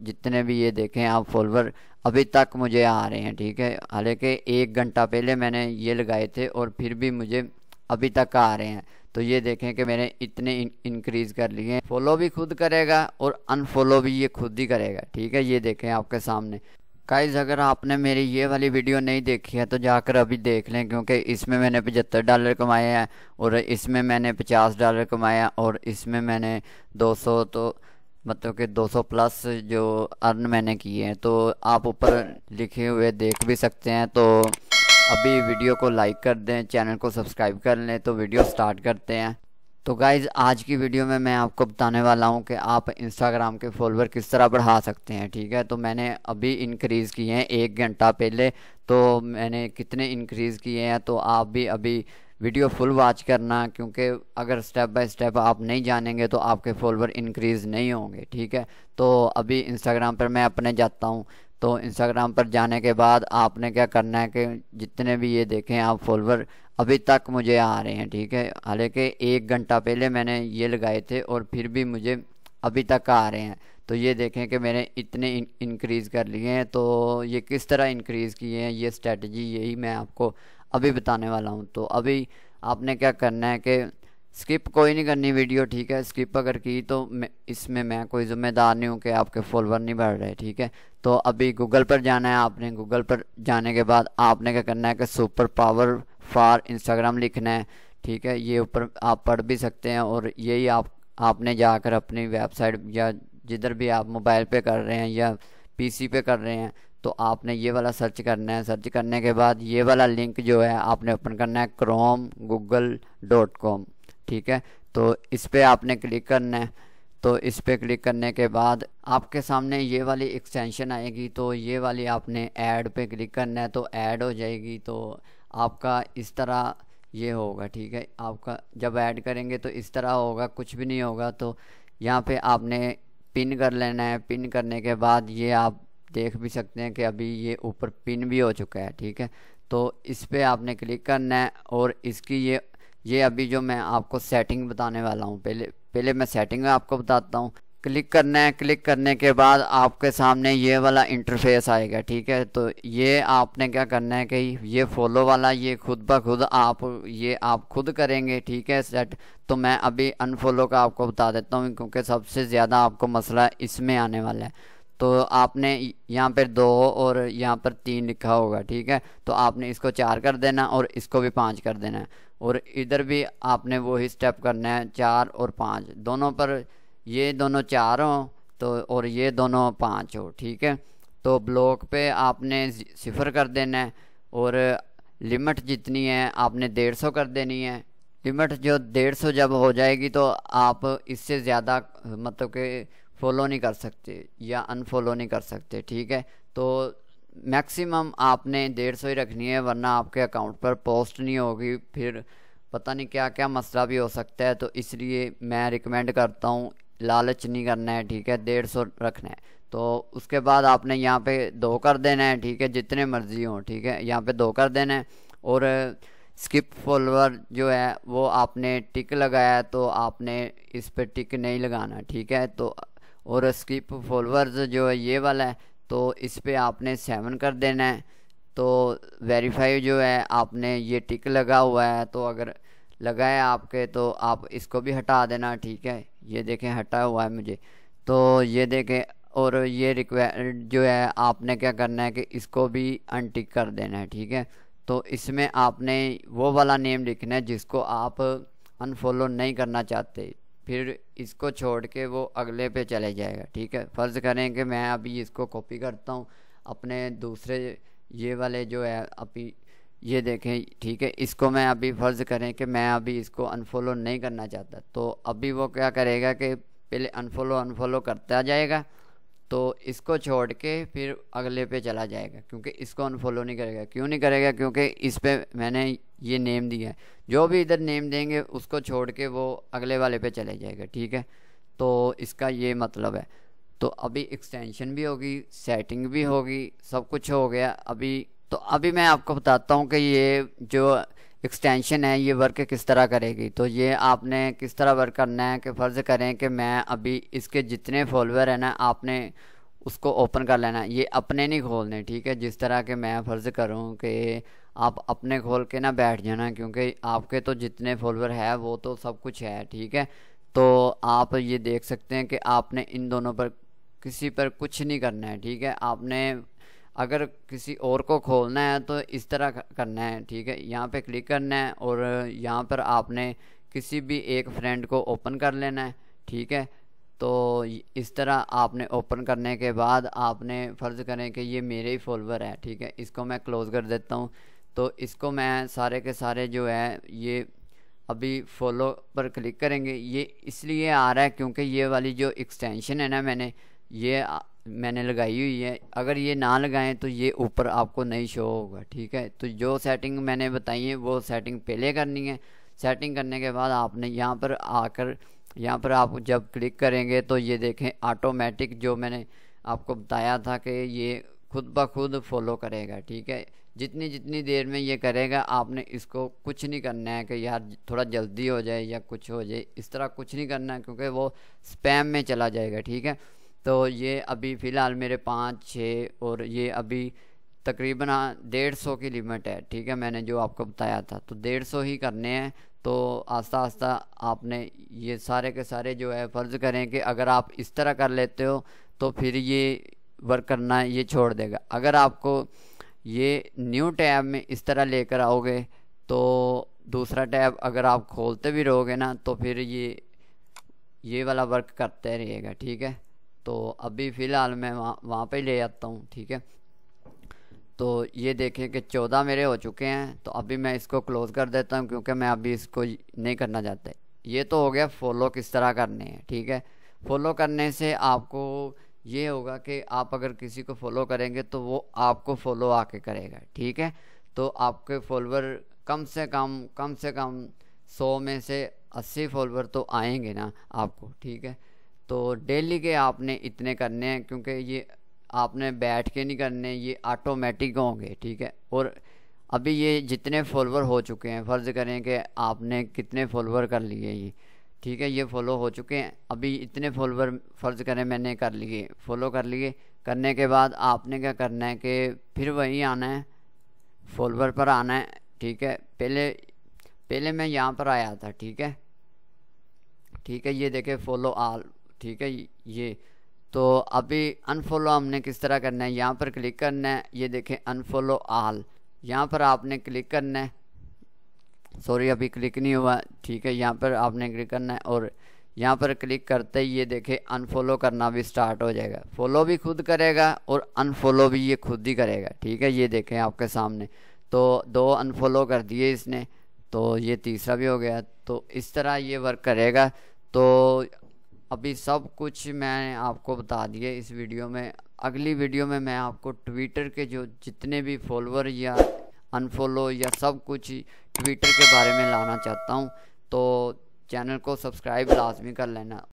जितने भी ये देखें आप फॉलोवर अभी तक मुझे आ रहे हैं ठीक है हालांकि एक घंटा पहले मैंने ये लगाए थे और फिर भी मुझे अभी तक आ रहे हैं तो ये देखें कि मैंने इतने इंक्रीज़ कर लिए फॉलो भी खुद करेगा और अनफॉलो भी ये खुद ही करेगा ठीक है ये देखें आपके सामने काइज अगर आपने मेरी ये वाली वीडियो नहीं देखी है तो जाकर अभी देख लें क्योंकि इसमें मैंने पचहत्तर डॉलर कमाए हैं और इसमें मैंने पचास डॉलर कमाया और इसमें मैंने दो सौ तो मतलब कि 200 प्लस जो अर्न मैंने किए हैं तो आप ऊपर लिखे हुए देख भी सकते हैं तो अभी वीडियो को लाइक कर दें चैनल को सब्सक्राइब कर लें तो वीडियो स्टार्ट करते हैं तो गाइज़ आज की वीडियो में मैं आपको बताने वाला हूँ कि आप इंस्टाग्राम के फॉलोअर किस तरह बढ़ा सकते हैं ठीक है तो मैंने अभी इंक्रीज़ किए हैं एक घंटा पहले तो मैंने कितने इंक्रीज़ किए हैं तो आप भी अभी वीडियो फुल वॉच करना क्योंकि अगर स्टेप बाय स्टेप आप नहीं जानेंगे तो आपके फॉलोवर इंक्रीज़ नहीं होंगे ठीक है तो अभी इंस्टाग्राम पर मैं अपने जाता हूँ तो इंस्टाग्राम पर जाने के बाद आपने क्या करना है कि जितने भी ये देखें आप फॉलोवर अभी तक मुझे आ रहे हैं ठीक है हालांकि एक घंटा पहले मैंने ये लगाए थे और फिर भी मुझे अभी तक आ रहे हैं तो ये देखें कि मैंने इतने इंक्रीज़ कर लिए हैं तो ये किस तरह इंक्रीज़ किए हैं ये स्ट्रेटजी यही मैं आपको अभी बताने वाला हूँ तो अभी आपने क्या करना है कि स्किप कोई नहीं करनी वीडियो ठीक है स्किप अगर की तो मैं इसमें मैं कोई ज़िम्मेदार नहीं हूँ कि आपके फॉलोअर नहीं बढ़ रहे ठीक है तो अभी गूगल पर जाना है आपने गूगल पर जाने के बाद आपने क्या करना है कि सुपर पावर फॉर इंस्टाग्राम लिखना है ठीक है ये ऊपर आप पढ़ भी सकते हैं और यही आप आपने जाकर अपनी वेबसाइट या जिधर भी आप मोबाइल पे कर रहे हैं या पीसी पे कर रहे हैं तो आपने ये वाला सर्च करना है सर्च करने के बाद ये वाला लिंक जो है आपने ओपन करना है क्रोम गूगल डॉट कॉम ठीक है तो इस पर आपने क्लिक करना है तो इस पर क्लिक करने के बाद आपके सामने ये वाली एक्सटेंशन आएगी तो ये वाली आपने ऐड पे क्लिक करना है तो ऐड हो जाएगी तो आपका इस तरह ये होगा ठीक है आपका जब ऐड करेंगे तो इस तरह होगा कुछ भी नहीं होगा तो यहाँ पे आपने पिन कर लेना है पिन करने के बाद ये आप देख भी सकते हैं कि अभी ये ऊपर पिन भी हो चुका है ठीक है तो इस पर आपने क्लिक करना है और इसकी ये ये अभी जो मैं आपको सेटिंग बताने वाला हूँ पहले पहले मैं सेटिंग आपको बताता हूँ क्लिक करना है क्लिक करने के बाद आपके सामने ये वाला इंटरफेस आएगा ठीक है तो ये आपने क्या करना है कि ये फॉलो वाला ये खुद ब खुद आप ये आप खुद करेंगे ठीक है सेट तो मैं अभी अनफॉलो का आपको बता देता हूँ क्योंकि सबसे ज़्यादा आपको मसला इसमें आने वाला है तो आपने यहाँ पर दो और यहाँ पर तीन लिखा होगा ठीक है तो आपने इसको चार कर देना और इसको भी पाँच कर देना है और इधर भी आपने वही स्टेप करना है चार और पाँच दोनों पर ये दोनों चार हों तो और ये दोनों पाँच हो ठीक है तो ब्लॉक पे आपने सिफर कर देना है और लिमिट जितनी है आपने डेढ़ सौ कर देनी है लिमिट जो डेढ़ सौ जब हो जाएगी तो आप इससे ज़्यादा मतलब कि फॉलो नहीं कर सकते या अनफॉलो नहीं कर सकते ठीक है तो मैक्सिमम आपने डेढ़ सौ ही रखनी है वरना आपके अकाउंट पर पोस्ट नहीं होगी फिर पता नहीं क्या क्या मसला भी हो सकता है तो इसलिए मैं रिकमेंड करता हूँ लालच नहीं करना है ठीक है डेढ़ सौ रखना है तो उसके बाद आपने यहाँ पे दो कर देना है ठीक है जितने मर्जी हों ठीक है यहाँ पे दो कर देना है और स्किप फॉलोअर जो है वो आपने टिक लगाया तो आपने इस पर टिक नहीं लगाना ठीक है तो और स्किप फॉलोअर्स जो है ये वाला है तो इस पर आपने सेवन कर देना है तो वेरीफाई जो है आपने ये टिक लगा हुआ है तो अगर लगा है आपके तो आप इसको भी हटा देना ठीक है ये देखें हटा हुआ है मुझे तो ये देखें और ये रिक्वे जो है आपने क्या करना है कि इसको भी अनटिक कर देना है ठीक है तो इसमें आपने वो वाला नेम लिखना है जिसको आप अनफॉलो नहीं करना चाहते फिर इसको छोड़ के वो अगले पे चले जाएगा ठीक है फ़र्ज़ करें कि मैं अभी इसको कॉपी करता हूँ अपने दूसरे ये वाले जो है अभी ये देखें ठीक है इसको मैं अभी फ़र्ज़ करें कि मैं अभी इसको अनफॉलो नहीं करना चाहता तो अभी वो क्या करेगा कि पहले अनफॉलो अनफॉलो करता जाएगा तो इसको छोड़ के फिर अगले पे चला जाएगा क्योंकि इसको अनफॉलो नहीं करेगा क्यों नहीं करेगा क्योंकि इस पर मैंने ये नेम दिया है जो भी इधर नेम देंगे उसको छोड़ के वो अगले वाले पे चले जाएगा ठीक है तो इसका ये मतलब है तो अभी एक्सटेंशन भी होगी सेटिंग भी होगी सब कुछ हो गया अभी तो अभी मैं आपको बताता हूँ कि ये जो एक्सटेंशन है ये वर्क किस तरह करेगी तो ये आपने किस तरह वर्क करना है कि फ़र्ज़ करें कि मैं अभी इसके जितने फॉलोअर हैं ना आपने उसको ओपन कर लेना ये अपने नहीं खोलने ठीक है जिस तरह के मैं फ़र्ज़ करूँ कि आप अपने खोल के ना बैठ जाना क्योंकि आपके तो जितने फॉलोअर है वो तो सब कुछ है ठीक है तो आप ये देख सकते हैं कि आपने इन दोनों पर किसी पर कुछ नहीं करना है ठीक है आपने अगर किसी और को खोलना है तो इस तरह करना है ठीक है यहाँ पे क्लिक करना है और यहाँ पर आपने किसी भी एक फ्रेंड को ओपन कर लेना है ठीक है तो इस तरह आपने ओपन करने के बाद आपने फ़र्ज़ करें कि ये मेरे ही फॉलोअर है ठीक है इसको मैं क्लोज़ कर देता हूँ तो इसको मैं सारे के सारे जो है ये अभी फॉलो पर क्लिक करेंगे ये इसलिए आ रहा है क्योंकि ये वाली जो एक्सटेंशन है ना मैंने ये मैंने लगाई हुई है अगर ये ना लगाएं तो ये ऊपर आपको नहीं शो होगा ठीक है तो जो सेटिंग मैंने बताई है वो सेटिंग पहले करनी है सेटिंग करने के बाद आपने यहाँ पर आकर यहाँ पर आप जब क्लिक करेंगे तो ये देखें ऑटोमेटिक जो मैंने आपको बताया था कि ये खुद ब खुद फॉलो करेगा ठीक है जितनी जितनी देर में ये करेगा आपने इसको कुछ नहीं करना है कि यार थोड़ा जल्दी हो जाए या कुछ हो जाए इस तरह कुछ नहीं करना है क्योंकि वो स्पैम में चला जाएगा ठीक है तो ये अभी फ़िलहाल मेरे पाँच छः और ये अभी तकरीबन डेढ़ सौ की लिमिट है ठीक है मैंने जो आपको बताया था तो डेढ़ सौ ही करने हैं तो आस्ता आस्ता आपने ये सारे के सारे जो है फ़र्ज़ करें कि अगर आप इस तरह कर लेते हो तो फिर ये वर्क करना ये छोड़ देगा अगर आपको ये न्यू टैब में इस तरह लेकर आओगे तो दूसरा टैब अगर आप खोलते भी रहोगे ना तो फिर ये ये वाला वर्क करते रहिएगा ठीक है तो अभी फ़िलहाल मैं वहाँ वहाँ पर ले जाता हूँ ठीक है तो ये देखें कि चौदह मेरे हो चुके हैं तो अभी मैं इसको क्लोज़ कर देता हूँ क्योंकि मैं अभी इसको नहीं करना चाहता ये तो हो गया फॉलो किस तरह करने हैं ठीक है फॉलो करने से आपको ये होगा कि आप अगर किसी को फॉलो करेंगे तो वो आपको फॉलो आके करेगा ठीक है तो आपके फॉलोअर कम से कम कम से कम सौ में से अस्सी फॉलोअर तो आएंगे ना आपको ठीक है तो डेली के आपने इतने करने हैं क्योंकि ये आपने बैठ के नहीं करने ये ऑटोमेटिक होंगे ठीक है और अभी ये जितने फॉलोवर हो चुके हैं फ़र्ज़ करें कि आपने कितने फॉलोवर कर लिए ये ठीक है ये फ़ॉलो हो चुके हैं अभी इतने फॉलोवर फ़र्ज़ करें मैंने कर लिए फ़ॉलो कर लिए करने के बाद आपने क्या करना है कि फिर वहीं आना है फॉलोवर पर आना है ठीक है पहले पहले मैं यहाँ पर आया था ठीक है ठीक है ये देखे फॉलो आल ठीक है ये तो अभी अनफॉलो हमने किस तरह करना है यहाँ पर क्लिक करना है ये देखें अनफॉलो आल यहाँ पर आपने क्लिक करना है सॉरी अभी क्लिक नहीं हुआ ठीक है यहाँ पर आपने क्लिक करना है और यहाँ पर क्लिक करते ही ये देखें अनफॉलो करना भी स्टार्ट हो जाएगा फॉलो भी खुद करेगा और अनफॉलो भी ये खुद ही करेगा ठीक है ये देखें आपके सामने तो दो अनफॉलो कर दिए इसने तो ये तीसरा भी हो गया तो इस तरह ये वर्क करेगा तो अभी सब कुछ मैंने आपको बता दिए इस वीडियो में अगली वीडियो में मैं आपको ट्विटर के जो जितने भी फॉलोअर या अनफॉलो या सब कुछ ट्विटर के बारे में लाना चाहता हूँ तो चैनल को सब्सक्राइब लाजमी कर लेना